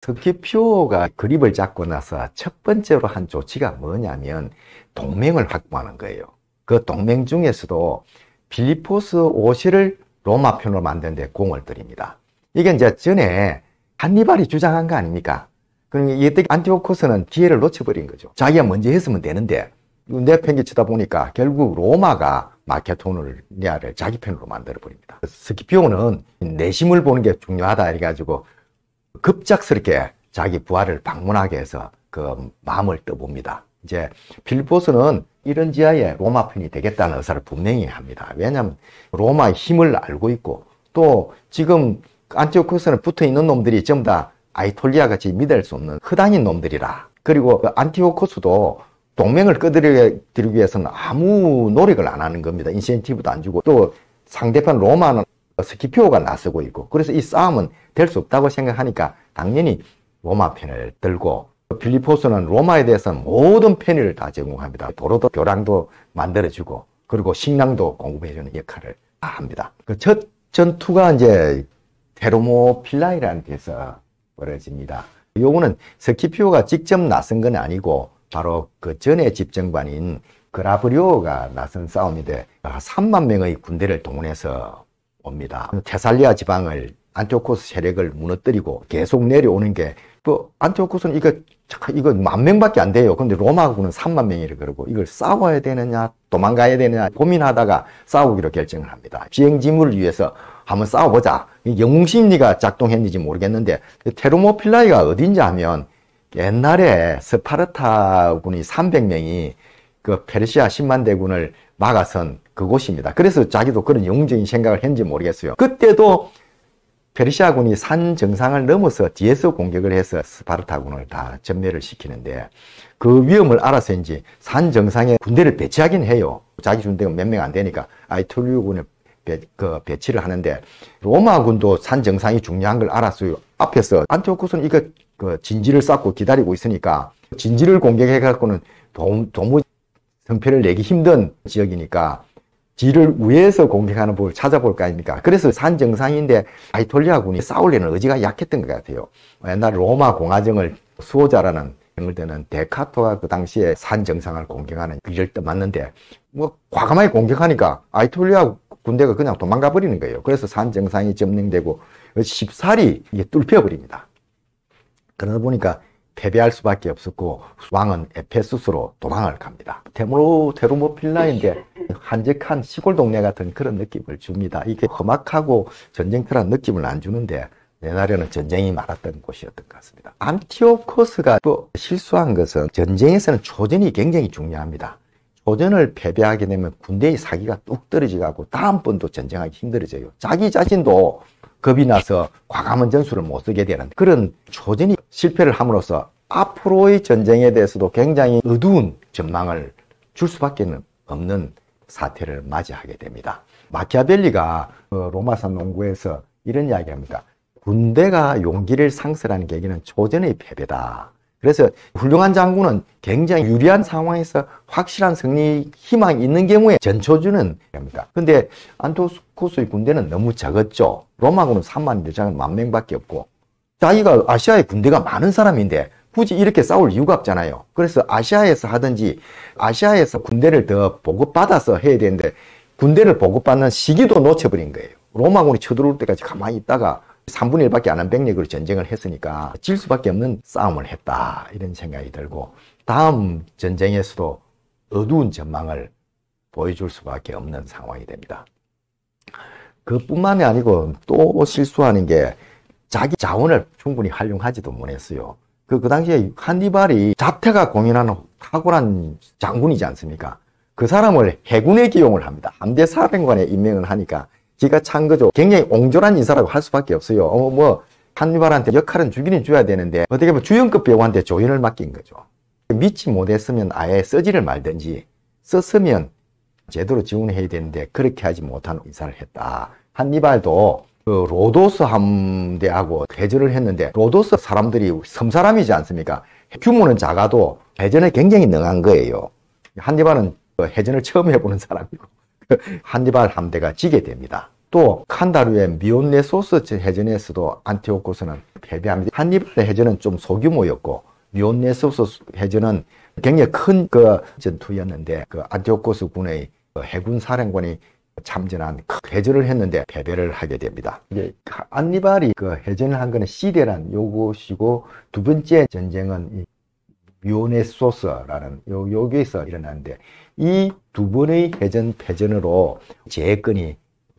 특히 피오가 그립을 잡고 나서 첫 번째로 한 조치가 뭐냐면 동맹을 확보하는 거예요. 그 동맹 중에서도 필리포스 5시를 로마 편으로 만든데 공을 들입니다. 이게 이제 전에 한니발이 주장한 거 아닙니까? 그러니까 이때 안티오코스는 기회를 놓쳐버린 거죠. 자기가 먼저 했으면 되는데 내팽개치다 보니까 결국 로마가 마케토니아를 자기 편으로 만들어버립니다. 스키피오는 내심을 보는 게 중요하다 해가지고 급작스럽게 자기 부하를 방문하게 해서 그 마음을 떠봅니다. 이제 빌보스는 이런 지하에 로마 편이 되겠다는 의사를 분명히 합니다. 왜냐하면 로마의 힘을 알고 있고 또 지금 안티오코스는 붙어 있는 놈들이 전부 다 아이톨리아 같이 믿을 수 없는 허당인 놈들이라. 그리고 그 안티오코스도 동맹을 끄들이기 위해서는 아무 노력을 안 하는 겁니다. 인센티브도 안 주고 또 상대편 로마는 스키피오가 나서고 있고 그래서 이 싸움은 될 수 없다고 생각하니까 당연히 로마 편을 들고 필리포스는 로마에 대해서 모든 편의를 다 제공합니다. 도로도 교량도 만들어주고 그리고 식량도 공급해주는 역할을 다 합니다. 그 첫 전투가 이제 테로모필라이라는 데서 벌어집니다. 요거는 스키피오가 직접 나선 건 아니고 바로 그 전에 집정관인 그라브리오가 나선 싸움인데 3만 아, 명의 군대를 동원해서 옵니다. 테살리아 지방을 안티오코스 세력을 무너뜨리고 계속 내려오는 게, 그, 안티오코스는 이거, 이거 만 명밖에 안 돼요. 근데 로마하고 3만 명이라 그러고, 이걸 싸워야 되느냐, 도망가야 되느냐, 고민하다가 싸우기로 결정을 합니다. 비행지물을 위해서 한번 싸워보자. 영웅심리가 작동했는지 모르겠는데, 그 테르모필라이가 어딘지 하면, 옛날에 스파르타군이 300명이 그 페르시아 10만 대군을 막아선 그곳입니다. 그래서 자기도 그런 영웅적인 생각을 했는지 모르겠어요. 그때도 페르시아군이 산 정상을 넘어서 뒤에서 공격을 해서 스파르타군을 다 전멸을 시키는데 그 위험을 알아서인지 산 정상에 군대를 배치하긴 해요. 자기 군대가 몇 명 안 되니까 아이툴리오군을 배, 그 배치를 하는데 로마군도 산 정상이 중요한 걸 알았어요. 앞에서 안티오쿠스는 이거 그 진지를 쌓고 기다리고 있으니까 진지를 공격해 갖고는 도무지 성패를 내기 힘든 지역이니까 지를 위해서 공격하는 법을 찾아볼 거 아닙니까? 그래서 산정상인데 아이톨리아군이 싸울려는 의지가 약했던 것 같아요. 옛날 로마 공화정을 수호자라는 을 때는 데카토가 그 당시에 산정상을 공격하는 일을 떠맞는데 뭐 과감하게 공격하니까 아이톨리아 군대가 그냥 도망가 버리는 거예요. 그래서 산정상이 점령되고 쉽사이 그 뚫혀 버립니다. 그러다 보니까 패배할 수밖에 없었고 왕은 에페수스로 도망을 갑니다. 테모로테로모필라인데 한적한 시골 동네 같은 그런 느낌을 줍니다. 이게 험악하고 전쟁터란 느낌을 안 주는데 옛날에는 전쟁이 많았던 곳이었던 것 같습니다. 안티오코스가 또 실수한 것은 전쟁에서는 조전이 굉장히 중요합니다. 조전을 패배하게 되면 군대의 사기가 뚝 떨어지고 다음번도 전쟁하기 힘들어져요. 자기 자신도 겁이 나서 과감한 전술을 못 쓰게 되는 그런 초전이 실패를 함으로써 앞으로의 전쟁에 대해서도 굉장히 어두운 전망을 줄 수밖에 없는 사태를 맞이하게 됩니다. 마키아벨리가 어, 로마산 농구에서 이런 이야기합니다. 군대가 용기를 상실하는 계기는 초전의 패배다. 그래서 훌륭한 장군은 굉장히 유리한 상황에서 확실한 승리 희망이 있는 경우에 전초주는 됩니다 근데 안토스코스의 군대는 너무 작았죠. 로마군은 3만대장은만 명밖에 없고 자기가 아시아의 군대가 많은 사람인데 굳이 이렇게 싸울 이유가 없잖아요. 그래서 아시아에서 하든지 아시아에서 군대를 더 보급받아서 해야 되는데 군대를 보급받는 시기도 놓쳐버린 거예요. 로마군이 쳐들어올 때까지 가만히 있다가 3분의 1밖에 안 한 백력으로 전쟁을 했으니까 질 수밖에 없는 싸움을 했다 이런 생각이 들고 다음 전쟁에서도 어두운 전망을 보여줄 수밖에 없는 상황이 됩니다. 그뿐만이 아니고 또 실수하는 게 자기 자원을 충분히 활용하지도 못했어요. 그, 그 당시에 한니발이 자태가 공인하는 탁월한 장군이지 않습니까? 그 사람을 해군에 기용을 합니다. 함대 사령관에 임명을 하니까 기가 찬 거죠. 굉장히 옹졸한 인사라고 할 수밖에 없어요. 어, 뭐 한니발한테 역할은 주기는 줘야 되는데 어떻게 보면 주연급 배우한테 조연을 맡긴 거죠. 믿지 못했으면 아예 쓰지를 말든지 썼으면 제대로 지원해야 되는데 그렇게 하지 못한 인사를 했다. 한니발도 그 로도스 함대하고 대전을 했는데 로도스 사람들이 섬사람이지 않습니까? 규모는 작아도 해전에 굉장히 능한 거예요. 한니발은 해전을 그 처음 해보는 사람이고 한니발 함대가 지게 됩니다. 또 칸다루의 미온네소스 해전에서도 안티오코스는 패배합니다. 한니발 해전은 좀 소규모였고 미온네소스 해전은 굉장히 큰 그 전투였는데 그 안티오코스 군의 그 해군 사령관이 참전한 해전을 했는데 패배를 하게 됩니다. 이제 안니발이 그 해전을 한 것은 시대란 요것이고 두 번째 전쟁은 미오네소스라는 요, 여기에서 일어났는데 이 두 번의 해전 패전으로 제해권이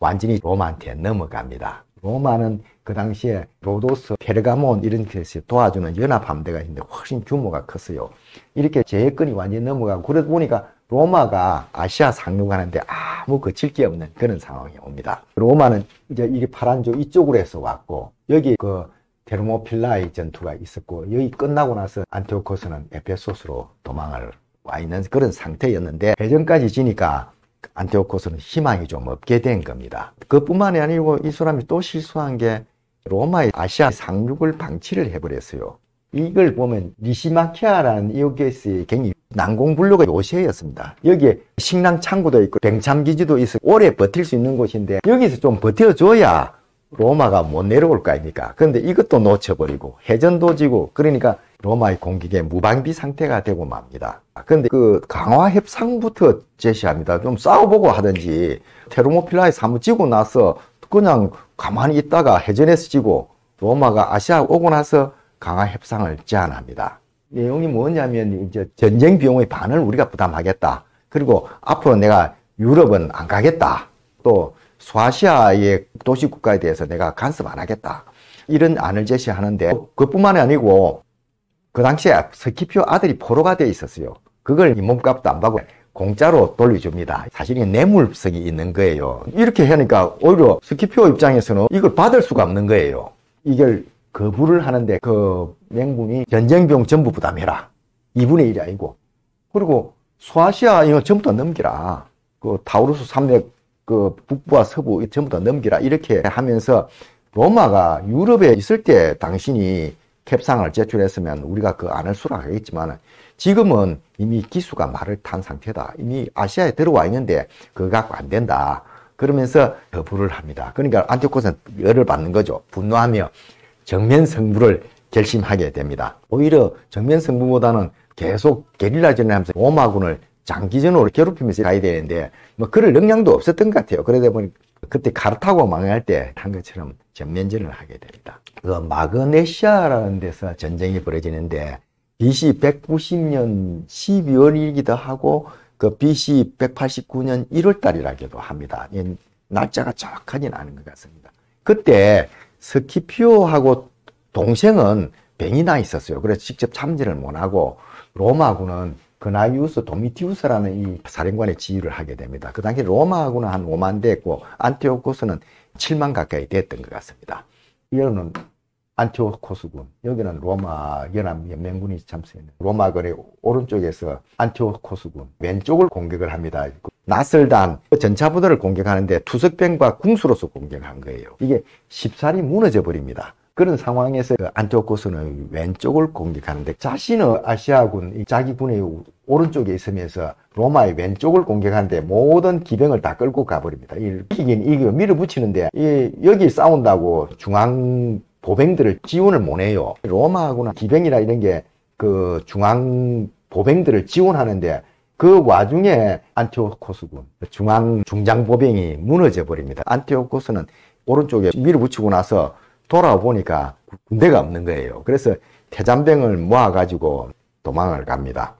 완전히 로마한테 넘어갑니다. 로마는 그 당시에 로도스, 페르가몬 이런 데서 도와주는 연합함대가 있는데 훨씬 규모가 컸어요. 이렇게 제해권이 완전히 넘어가고 그러다 보니까 로마가 아시아 상륙하는데 아무 거칠 게 없는 그런 상황이 옵니다. 로마는 이제 이게 파란조 이쪽으로 해서 왔고 여기 그 테르모필라의 전투가 있었고 여기 끝나고 나서 안티오코스는 에페소스로 도망을 와 있는 그런 상태였는데 해전까지 지니까 안티오코스는 희망이 좀 없게 된 겁니다. 그뿐만이 아니고 이 사람이 또 실수한 게 로마의 아시아 상륙을 방치를 해버렸어요. 이걸 보면 니시마키아라는 이오케스의 굉장히 난공불로가 요새였습니다. 여기에 식량 창고도 있고 뱅참기지도 있어 오래 버틸 수 있는 곳인데 여기서 좀 버텨줘야 로마가 못 뭐 내려올 거 아닙니까? 그런데 이것도 놓쳐버리고 해전도 지고 그러니까 로마의 공격에 무방비 상태가 되고 맙니다. 그런데 그 강화 협상부터 제시합니다. 좀 싸워보고 하든지 테르모필라에 사무치고 나서 그냥 가만히 있다가 해전에서 지고 로마가 아시아 오고 나서 강화 협상을 제안합니다. 내용이 뭐냐면 이제 전쟁 비용의 반을 우리가 부담하겠다. 그리고 앞으로 내가 유럽은 안 가겠다. 또 소아시아의 도시 국가에 대해서 내가 간섭 안 하겠다. 이런 안을 제시하는데 그뿐만이 아니고 그 당시에 스키표 아들이 포로가 돼 있었어요. 그걸 몸값도 안 받고 공짜로 돌려줍니다. 사실은 뇌물성이 있는 거예요. 이렇게 하니까 오히려 스키표 입장에서는 이걸 받을 수가 없는 거예요. 이걸 거부를 하는데 그 명분이 전쟁병 전부 부담해라. 2분의 1이 아니고. 그리고 소아시아 이거 전부 다 넘기라. 그 타우루스 3 0그 북부와 서부 전부 다 넘기라 이렇게 하면서 로마가 유럽에 있을 때 당신이 캡상을 제출했으면 우리가 그 안을 수락하겠지만 지금은 이미 기수가 말을 탄 상태다. 이미 아시아에 들어와 있는데 그거 갖고 안 된다. 그러면서 거부를 합니다. 그러니까 안티오코스는 열을 받는 거죠. 분노하며 정면 승부를 결심하게 됩니다. 오히려 정면 승부보다는 계속 게릴라전을 하면서 로마군을 장기전으로 괴롭히면서 가야 되는데 뭐 그럴 능량도 없었던 것 같아요. 그러다 보니 그때 가르타고 망할 때한 것처럼 전면전을 하게 됩니다. 그 마그네시아라는 데서 전쟁이 벌어지는데 BC 190년 12월이기도 하고 그 BC 189년 1월 달이라기도 합니다. 날짜가 정확하진 않은 것 같습니다. 그때 스키피오하고 동생은 병이 나 있었어요. 그래서 직접 참전을 못하고 로마군은 그나이우스 도미티우스라는 이 사령관의 지휘를 하게 됩니다. 그 당시 로마하고는 한 5만 대였고 안티오코스는 7만 가까이 됐던 것 같습니다. 이거는 안티오코스군, 여기는 로마 연합연맹군이 참수했는 로마 군의 오른쪽에서 안티오코스군, 왼쪽을 공격을 합니다. 나설단 그 전차부들을 공격하는데 투석병과 궁수로서 공격한 거예요. 이게 십살이 무너져 버립니다. 그런 상황에서 그 안티오코스는 왼쪽을 공격하는데 자신의 아시아군, 자기 군의 오른쪽에 있으면서 로마의 왼쪽을 공격하는데 모든 기병을 다 끌고 가버립니다. 이킥 이거 밀어붙이는데 이 여기 싸운다고 중앙 보병들을 지원을 못 해요. 로마하고는 기병이라 이런 게 그 중앙 보병들을 지원하는데 그 와중에 안티오코스군 중앙 중장 보병이 무너져 버립니다. 안티오코스는 오른쪽에 밀어붙이고 나서 돌아 보니까 군대가 없는 거예요. 그래서 태잔병을 모아가지고 도망을 갑니다.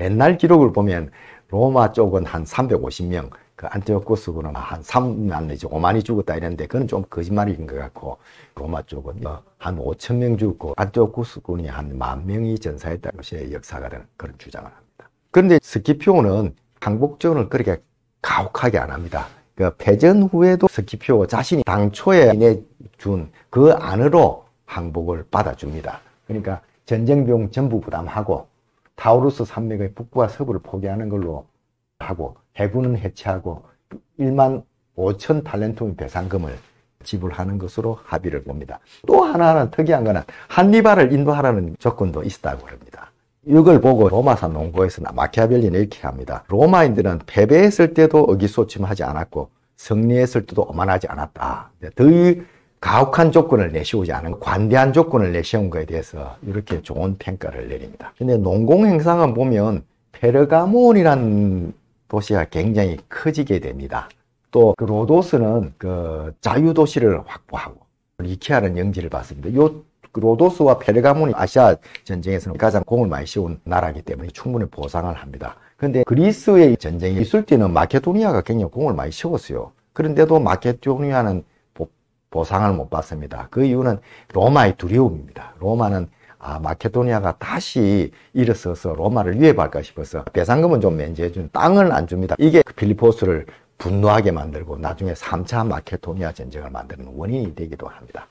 옛날 기록을 보면 로마 쪽은 한 350명, 그 안티오코스군은 한 3만 내지 5만이 죽었다 이랬는데 그건 좀 거짓말인 것 같고 로마 쪽은 뭐 한 5천 명 죽고 안티오코스군이 한 만 명이 전사했다 것이 역사가 되는 그런 주장을 합니다. 그런데 스키피오는 항복전을 그렇게 가혹하게 안 합니다. 그 패전 후에도 스키피오 자신이 당초에 내준 그 안으로 항복을 받아줍니다. 그러니까 전쟁비용 전부 부담하고 타우루스 산맥의 북부와 서부를 포기하는 걸로 하고 해군은 해체하고 1만 5천 탈렌툼의 배상금을 지불하는 것으로 합의를 봅니다. 또 하나는 특이한 거는 한니발을 인도하라는 조건도 있다고 합니다. 이걸 보고 로마산 농고에서 나 마키아벨리는 이렇게 합니다. 로마인들은 패배했을 때도 어기소침하지 않았고 승리했을 때도 오만하지 않았다. 네, 더 가혹한 조건을 내세우지 않은 관대한 조건을 내세운 것에 대해서 이렇게 좋은 평가를 내립니다. 근데 농공 행사은 보면 페르가몬이라는 도시가 굉장히 커지게 됩니다. 또그 로도스는 그 자유 도시를 확보하고 리키아는 영지를 받습니다. 요 그 로도스와 페르가몬이 아시아 전쟁에서는 가장 공을 많이 씌운 나라이기 때문에 충분히 보상을 합니다. 그런데 그리스의 전쟁이 있을 때는 마케도니아가 굉장히 공을 많이 씌웠어요. 그런데도 마케도니아는 보상을 못 받습니다. 그 이유는 로마의 두려움입니다. 로마는 아, 마케도니아가 다시 일어서서 로마를 위협할까 싶어서 배상금은 좀 면제해준 땅을 안 줍니다. 이게 그 필리포스를 분노하게 만들고 나중에 3차 마케도니아 전쟁을 만드는 원인이 되기도 합니다.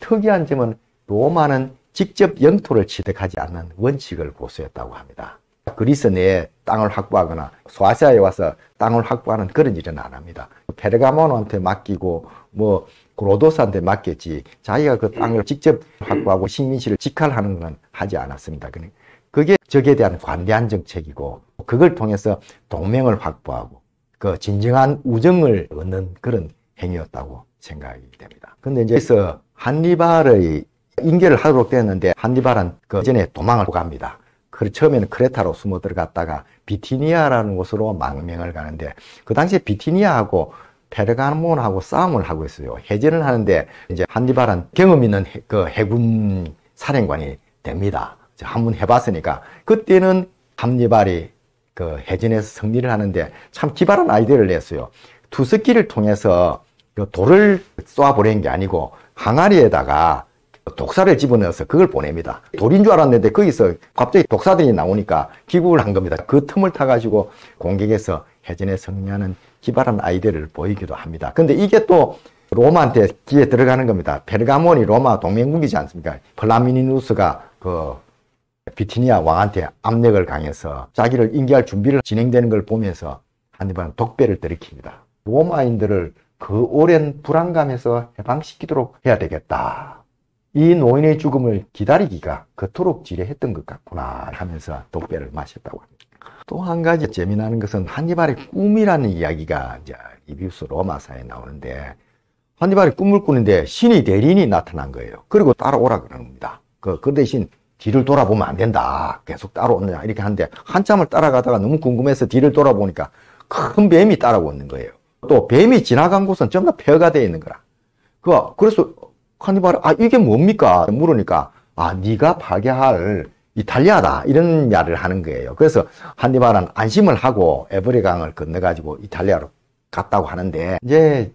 특이한 점은 로마는 직접 영토를 취득하지 않는 원칙을 고수했다고 합니다. 그리스 내에 땅을 확보하거나 소아시아에 와서 땅을 확보하는 그런 일은 안 합니다. 페르가몬한테 맡기고 뭐 로도사한테 맡겼지 자기가 그 음. 땅을 직접 확보하고 식민지를 직할하는 건 하지 않았습니다. 그게 적에 대한 관대한 정책이고 그걸 통해서 동맹을 확보하고 그 진정한 우정을 얻는 그런 행위였다고 생각이 됩니다. 근데 이제 그래서 한니발의 인계를 하도록 되었는데 한니발은 그 전에 도망을 갑니다. 그 처음에는 크레타로 숨어 들어갔다가 비티니아라는 곳으로 망명을 가는데 그 당시에 비티니아하고 페르가몬하고 싸움을 하고 있어요. 해전을 하는데 이제 한니발은 경험 있는 해, 그 해군 사령관이 됩니다. 한번 해봤으니까 그때는 한니발이 그 해전에서 승리를 하는데 참 기발한 아이디어를 냈어요. 투스기를 통해서 돌을 쏴보낸 게 아니고 항아리에다가 독사를 집어넣어서 그걸 보냅니다. 돌인 줄 알았는데 거기서 갑자기 독사들이 나오니까 기부를 한 겁니다. 그 틈을 타가지고 공격해서 해전에 승리하는 기발한 아이디어를 보이기도 합니다. 근데 이게 또 로마한테 기에 들어가는 겁니다. 페르가몬이 로마 동맹국이지 않습니까? 플라미니누스가 그 비티니아 왕한테 압력을 강해서 자기를 인계할 준비를 진행되는 걸 보면서 한니발은 독배를 들이킵니다. 로마인들을 그 오랜 불안감에서 해방시키도록 해야 되겠다. 이 노인의 죽음을 기다리기가 그토록 지레했던 것 같구나 하면서 독배를 마셨다고 합니다. 또한 가지 음. 재미나는 것은 한니발의 꿈이라는 이야기가 이제 이비우스 로마사에 나오는데 한니발이 꿈을 꾸는데 신이 대리인이 나타난 거예요. 그리고 따라오라 그럽니다. 그, 그 대신 뒤를 돌아보면 안 된다. 계속 따라오느냐. 이렇게 하는데 한참을 따라가다가 너무 궁금해서 뒤를 돌아보니까 큰 뱀이 따라오는 거예요. 또 뱀이 지나간 곳은 전부 다 폐허가 되어 있는 거라. 그, 그래서 한니발이 아, 이게 뭡니까? 물으니까, 아, 네가 파괴할 이탈리아다 이런 말를 하는 거예요. 그래서 한니발은 안심을 하고 에버리강을 건너가지고 이탈리아로 갔다고 하는데 이제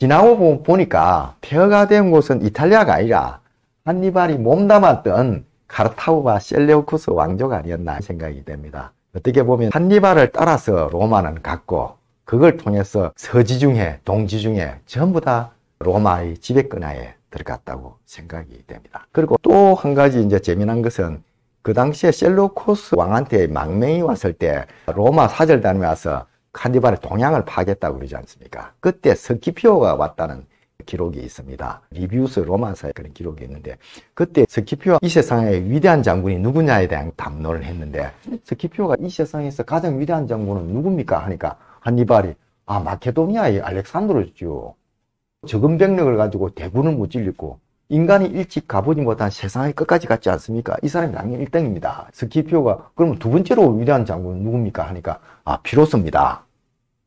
지나오고 보니까 폐허가 된 곳은 이탈리아가 아니라 한니발이 몸담았던 카르타우바 셀레우쿠스 왕조가 아니었나 생각이 됩니다. 어떻게 보면 한니발을 따라서 로마는 갔고 그걸 통해서 서지중해, 동지중해 전부 다 로마의 지배권하에 들어갔다고 생각이 됩니다. 그리고 또 한 가지 이제 재미난 것은 그 당시에 셀로코스 왕한테 망명이 왔을 때 로마 사절단이 와서 칸디발의 동향을 파겠다고 그러지 않습니까? 그때 스키피오가 왔다는 기록이 있습니다. 리뷰스 로마사에 그런 기록이 있는데 그때 스키피오가 이 세상의 위대한 장군이 누구냐에 대한 담론을 했는데 스키피오가 이 세상에서 가장 위대한 장군은 누굽니까? 하니까 한니발이 아 마케도니아의 알렉산드로지요. 적은 병력을 가지고 대군을 무찔리고 인간이 일찍 가보지 못한 세상의 끝까지 갔지 않습니까? 이 사람이 당연히 1등입니다. 스키피오가 그러면 두 번째로 위대한 장군은 누굽니까? 하니까 아 피로스입니다.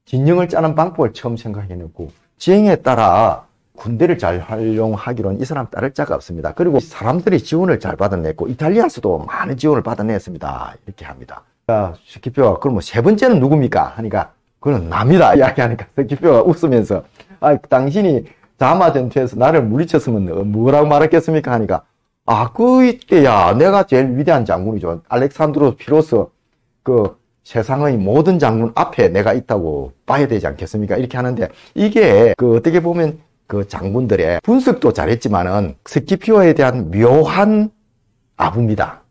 진영을 짜는 방법을 처음 생각해냈고 지행에 따라 군대를 잘 활용하기로는 이 사람 따를 자가 없습니다. 그리고 사람들이 지원을 잘 받아냈고 이탈리아에서도 많은 지원을 받아냈습니다. 이렇게 합니다. 자, 스키피오가 그러면 세 번째는 누굽니까? 하니까 그는 남이다 이야기하니까 스키피오가 웃으면서 아 당신이 자마전투에서 나를 물리쳤으면 뭐라고 말했겠습니까? 하니까 아, 그때야 내가 제일 위대한 장군이죠. 알렉산드로 피로스 그 세상의 모든 장군 앞에 내가 있다고 봐야 되지 않겠습니까? 이렇게 하는데 이게 그 어떻게 보면 그 장군들의 분석도 잘했지만은 스키피오에 대한 묘한 아부입니다.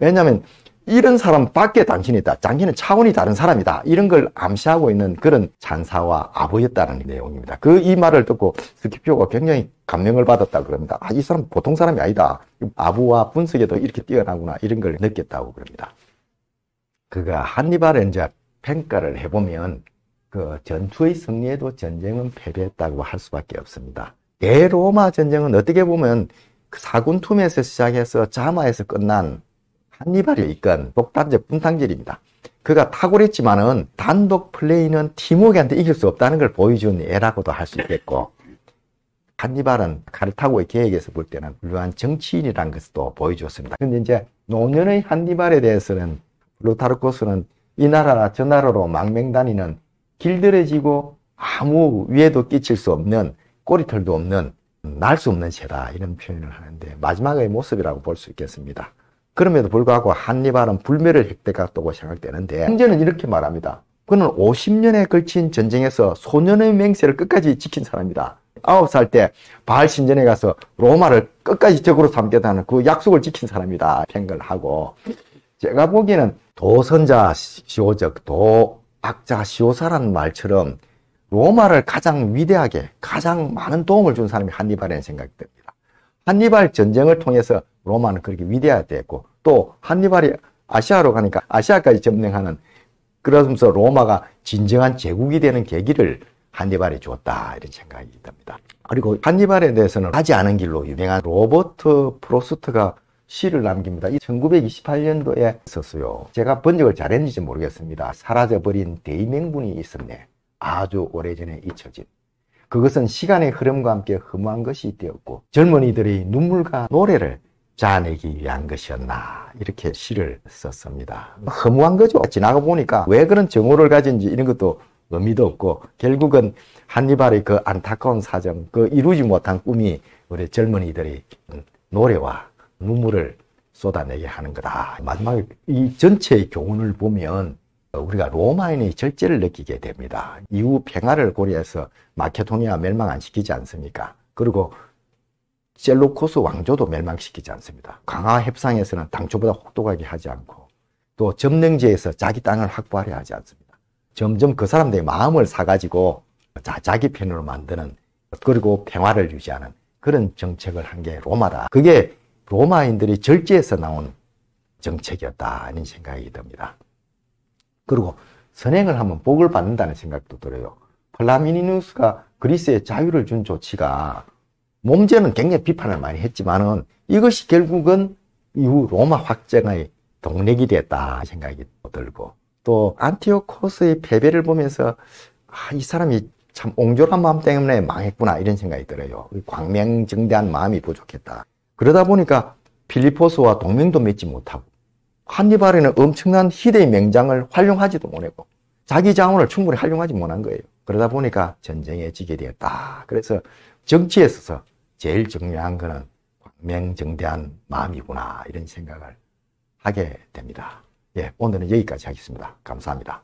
왜냐하면 이런 사람밖에 당신이다. 당신은 차원이 다른 사람이다. 이런 걸 암시하고 있는 그런 잔사와 아부였다는 내용입니다. 그 이 말을 듣고 스키피가 굉장히 감명을 받았다 그럽니다. 아, 이 사람 보통 사람이 아니다. 아부와 분석에도 이렇게 뛰어나구나. 이런 걸 느꼈다고 그럽니다. 그가 한니발의 이제 평가를 해보면 그 전투의 승리에도 전쟁은 패배했다고 할 수밖에 없습니다. 대로마 전쟁은 어떻게 보면 그 사군 툼에서 시작해서 자마에서 끝난 한니발이 이끈 독단제 분탕질입니다. 그가 탁월했지만은 단독 플레이는 팀워크한테 이길 수 없다는 걸 보여준 애라고도 할 수 있겠고 한니발은 카르타고의 계획에서 볼 때는 훌륭한 정치인이라는 것도 보여주었습니다. 그런데 이제 노년의 한니발에 대해서는 루타르코스는 이 나라나 저 나라로 망맹다니는 길들여지고 아무 위에도 끼칠 수 없는 꼬리털도 없는 날 수 없는 새다 이런 표현을 하는데 마지막의 모습이라고 볼 수 있겠습니다. 그럼에도 불구하고 한니발은 불멸의 획득 했다고 생각되는데 형제는 이렇게 말합니다. 그는 50년에 걸친 전쟁에서 소년의 맹세를 끝까지 지킨 사람이다. 9살 때 바알 신전에 가서 로마를 끝까지 적으로 삼겠다는 그 약속을 지킨 사람이다. 평을 하고 제가 보기에는 도선자 시오적도악자시오사라는 말처럼 로마를 가장 위대하게 가장 많은 도움을 준 사람이 한니발이라는 생각이 듭니다. 한니발 전쟁을 통해서 로마는 그렇게 위대하였고 또 한니발이 아시아로 가니까 아시아까지 점령하는 그러면서 로마가 진정한 제국이 되는 계기를 한니발이 주었다 이런 생각이 듭니다 그리고 한니발에 대해서는 하지 않은 길로 유명한 로버트 프로스트가 시를 남깁니다. 1928년도에 썼어요. 제가 번역을 잘했는지 모르겠습니다. 사라져버린 대의명분이 있었네. 아주 오래전에 잊혀진. 그것은 시간의 흐름과 함께 허무한 것이 되었고 젊은이들이 눈물과 노래를 짜내기 위한 것이었나 이렇게 시를 썼습니다. 허무한 거죠. 지나가 보니까 왜 그런 정오를 가진지 이런 것도 의미도 없고 결국은 한니발의 그 안타까운 사정, 그 이루지 못한 꿈이 우리 젊은이들이 노래와 눈물을 쏟아내게 하는 거다. 마지막에 이 전체의 교훈을 보면 우리가 로마인의 절제를 느끼게 됩니다. 이후 평화를 고려해서 마케도니아 멸망 안 시키지 않습니까? 그리고 셀루코스 왕조도 멸망시키지 않습니다. 강화 협상에서는 당초보다 혹독하게 하지 않고 또 점령지에서 자기 땅을 확보하려 하지 않습니다. 점점 그 사람들의 마음을 사가지고 자, 기 편으로 만드는 그리고 평화를 유지하는 그런 정책을 한 게 로마다. 그게 로마인들이 절제에서 나온 정책이었다 하는 생각이 듭니다. 그리고 선행을 하면 복을 받는다는 생각도 들어요. 플라미니누스가 그리스에 자유를 준 조치가 몸제는 굉장히 비판을 많이 했지만은 이것이 결국은 이후 로마 확장의 동력이 됐다 생각이 들고 또 안티오코스의 패배를 보면서 아, 이 사람이 참 옹졸한 마음 때문에 망했구나 이런 생각이 들어요. 광명정대한 마음이 부족했다. 그러다 보니까 필리포스와 동맹도 맺지 못하고 한니발에는 엄청난 희대의 명장을 활용하지도 못했고 자기 자원을 충분히 활용하지 못한 거예요. 그러다 보니까 전쟁에 지게 되었다. 그래서 정치에 있어서 제일 중요한 거는 광명정대한 마음이구나 이런 생각을 하게 됩니다. 예, 오늘은 여기까지 하겠습니다. 감사합니다.